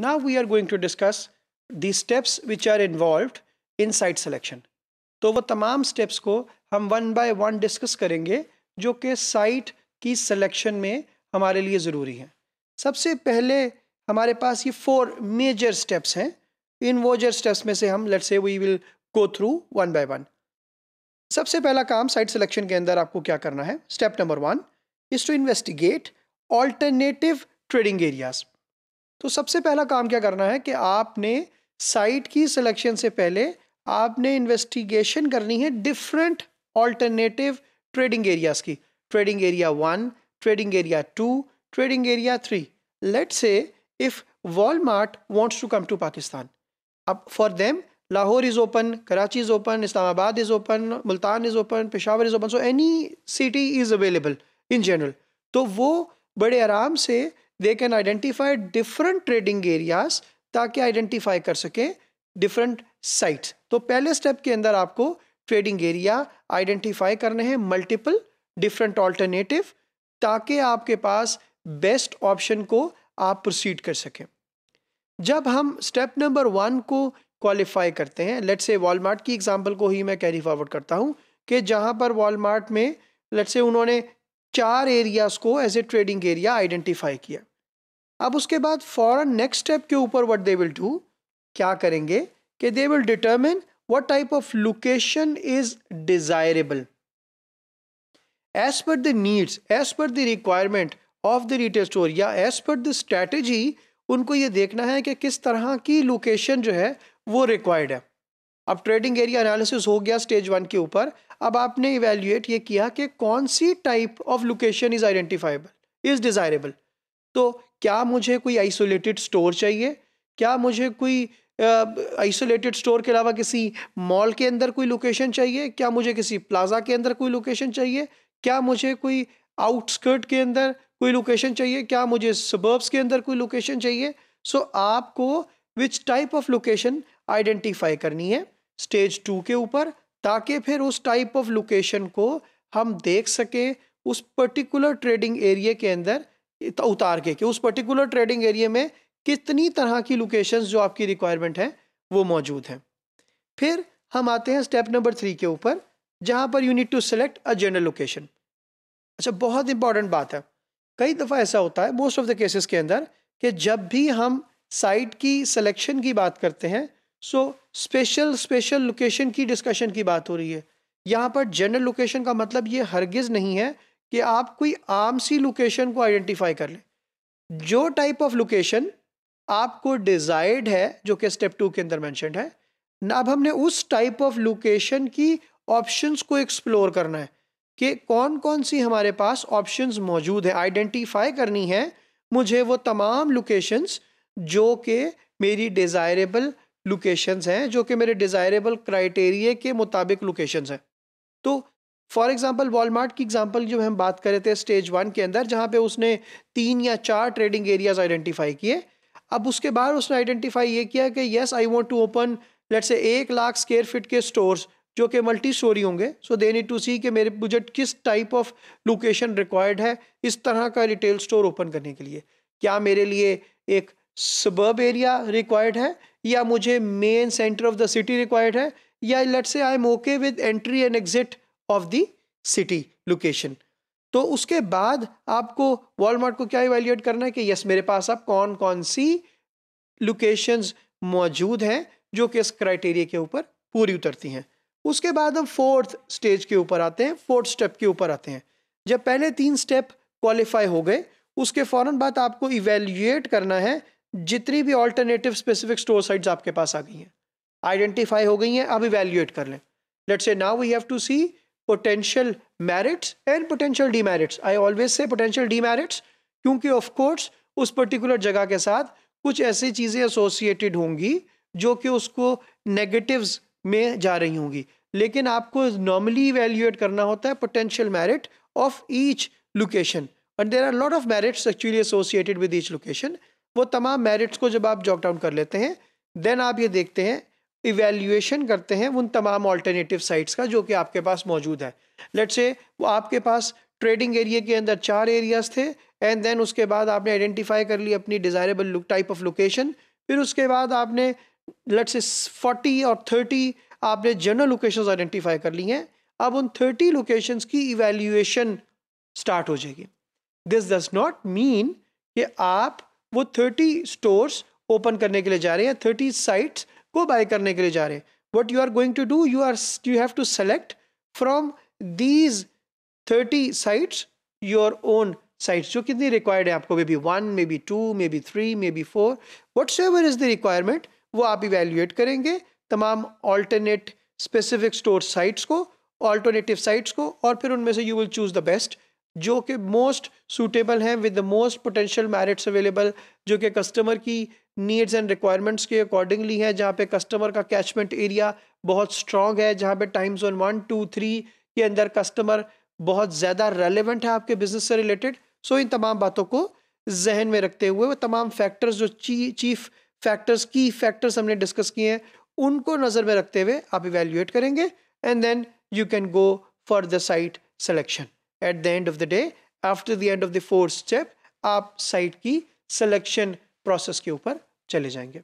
Now we are going to discuss the steps which are involved in site selection. तो वो तमाम steps को हम one by one discuss करेंगे जो कि site की selection में हमारे लिए ज़रूरी हैं सबसे पहले हमारे पास ये four major steps हैं इन वोजर स्टेप्स में से हम let's say we will go through one by one सबसे पहला काम साइट सिलेक्शन के अंदर आपको क्या करना है step number one is to investigate alternative trading areas तो सबसे पहला काम क्या करना है कि आपने साइट की सिलेक्शन से पहले आपने इन्वेस्टिगेशन करनी है डिफरेंट ऑल्टरनेटिव ट्रेडिंग एरियाज की trading area one trading area two trading area three let say if Walmart wants to come to Pakistan अब for them Lahore is open Karachi is open Islamabad is open Multan is open Peshawar is open so any city is available in general तो वो बड़े आराम से they can identify different trading areas ताकि identify कर सकें different sites तो पहले स्टेप के अंदर आपको ट्रेडिंग एरिया आइडेंटिफाई करने हैं मल्टीपल डिफरेंट ऑल्टरनेटिव ताकि आपके पास बेस्ट ऑप्शन को आप प्रोसीड कर सकें जब हम स्टेप नंबर वन को क्वालिफाई करते हैं लेट से वॉलमार्ट की एग्जांपल को ही मैं कैरी फॉरवर्ड करता हूं कि जहां पर वॉलमार्ट में लेट से उन्होंने चार एरियाज़ को as a trading area identify किया अब उसके बाद फॉरन नेक्स्ट स्टेप के ऊपर व्हाट दे विल डू क्या करेंगे कि they will determine what type of location is desirable as per the needs as per the requirement of the retail store या एज पर द स्ट्रेटेजी उनको ये देखना है कि किस तरह की लोकेशन जो है वो रिक्वायर्ड है अब ट्रेडिंग एरिया एनालिसिस हो गया स्टेज वन के ऊपर अब आपने इवेल्युएट ये किया कि कौन सी type of location is identifiable is desirable तो क्या मुझे कोई आइसोलेटेड स्टोर चाहिए क्या मुझे कोई आइसोलेटेड uh, स्टोर के अलावा किसी मॉल के अंदर कोई लोकेशन चाहिए क्या मुझे किसी प्लाजा के अंदर कोई लोकेशन चाहिए क्या मुझे कोई आउटस्कर्ट के अंदर कोई लोकेशन चाहिए क्या मुझे सबर्ब्स के अंदर कोई लोकेशन चाहिए सो so, आपको which type of location identify करनी है स्टेज टू के ऊपर ताकि फिर उस टाइप ऑफ लोकेशन को हम देख सकें उस पर्टिकुलर ट्रेडिंग एरिया के अंदर उतार के कि उस पर्टिकुलर ट्रेडिंग एरिया में कितनी तरह की लोकेशंस जो आपकी रिक्वायरमेंट है वो मौजूद हैं फिर हम आते हैं स्टेप नंबर थ्री के ऊपर जहाँ पर you need to select a general location अच्छा बहुत इंपॉर्टेंट बात है कई दफ़ा ऐसा होता है मोस्ट ऑफ द केसेस के अंदर कि जब भी हम साइट की सिलेक्शन की बात करते हैं सो स्पेशल स्पेशल लोकेशन की डिस्कशन की बात हो रही है यहाँ पर जनरल लोकेशन का मतलब ये हरगिज़ नहीं है कि आप कोई आम सी लोकेशन को आइडेंटिफाई कर लें जो टाइप ऑफ लोकेशन आपको डिज़ायर्ड है जो कि स्टेप टू के अंदर मैंशन है अब हमने उस टाइप ऑफ लोकेशन की ऑप्शंस को एक्सप्लोर करना है कि कौन कौन सी हमारे पास ऑप्शंस मौजूद है आइडेंटिफाई करनी है मुझे वो तमाम लोकेशंस जो कि मेरी डिज़ायरेबल लोकेशंस हैं जो कि मेरे डिज़ायरेबल क्राइटेरिए के मुताबिक लोकेशंस हैं तो फॉर एग्जांपल वॉलमार्ट की एग्जांपल जो हम बात कर रहे थे स्टेज वन के अंदर जहाँ पे उसने तीन या चार ट्रेडिंग एरियाज आइडेंटिफाई किए अब उसके बाद उसने आइडेंटिफाई ये किया कि yes I want to open let say एक लाख स्केयर फिट के स्टोर्स जो कि मल्टी स्टोरी होंगे सो दे नीड टू सी कि मेरे मुझे किस टाइप ऑफ लोकेशन रिक्वायर्ड है इस तरह का रिटेल स्टोर ओपन करने के लिए क्या मेरे लिए एक सबर्ब एरिया रिक्वायर्ड है या मुझे main centre of the city required है या let say I am okay with entry and exit of the city location तो उसके बाद आपको वॉलमार्ट को क्या इवेल्यूएट करना है कि यस मेरे पास आप कौन कौन सी लोकेशंस मौजूद हैं जो कि इस क्राइटेरिया के ऊपर पूरी उतरती हैं उसके बाद हम फोर्थ स्टेज के ऊपर आते हैं फोर्थ स्टेप के ऊपर आते हैं जब पहले तीन स्टेप क्वालिफाई हो गए उसके फ़ौर बाद आपको इवेल्यूएट करना है जितनी भी ऑल्टरनेटिव स्पेसिफिक स्टोर साइट्स आपके पास आ गई हैं आइडेंटिफाई हो गई हैं अब इवेल्यूएट कर लें let's say now we have to see potential merits and potential demerits. I always say potential demerits क्योंकि of course उस particular जगह के साथ कुछ ऐसी चीज़ें associated होंगी जो कि उसको negatives में जा रही होंगी लेकिन आपको normally evaluate करना होता है potential merit of each location and there are lot of merits actually associated with each location वो तमाम merits को जब आप jot down कर लेते हैं देन आप ये देखते हैं इवेल्यूएशन करते हैं उन तमाम ऑल्टरनेटिव साइट्स का जो कि आपके पास मौजूद है लेट से वो आपके पास ट्रेडिंग एरिया के अंदर चार एरियाज थे एंड देन उसके बाद आपने आइडेंटिफाई कर ली अपनी डिज़ायरेबल टाइप ऑफ लोकेशन फिर उसके बाद आपने लेट से फोर्टी और थर्टी आपने जनरल लोकेशन आइडेंटिफाई कर ली हैं अब उन थर्टी लोकेशंस की इवेल्यूएशन स्टार्ट हो जाएगी दिस डज नॉट मीन कि आप वो थर्टी स्टोर्स ओपन करने के लिए जा रहे हैं थर्टी साइट्स वो बाय करने के लिए जा रहे हैं what you are going to do you are you have to select from these thirty sites your own sites जो कितनी रिक्वायर्ड है आपको maybe one maybe two maybe three maybe four whatsoever is the requirement वो आप evaluate करेंगे तमाम alternate specific store sites को alternative sites को और फिर उनमें से you will choose the best जो कि मोस्ट सूटेबल हैं with the most potential merits available जो कि कस्टमर की नीड्स एंड रिक्वायरमेंट्स के अकॉर्डिंगली है जहाँ पे कस्टमर का कैचमेंट एरिया बहुत स्ट्रॉन्ग है जहाँ पे time zone one two three के अंदर कस्टमर बहुत ज़्यादा रेलिवेंट है आपके बिजनेस से रिलेटेड सो इन तमाम बातों को जहन में रखते हुए वो तमाम फैक्टर्स जो ची, चीफ फैक्टर्स की फैक्टर्स हमने डिस्कस किए हैं उनको नज़र में रखते हुए आप इवेल्यूएट करेंगे and then you can go for the site selection at the end of the day after the end of the fourth step आप साइट की सिलेक्शन प्रोसेस के ऊपर चले जाएंगे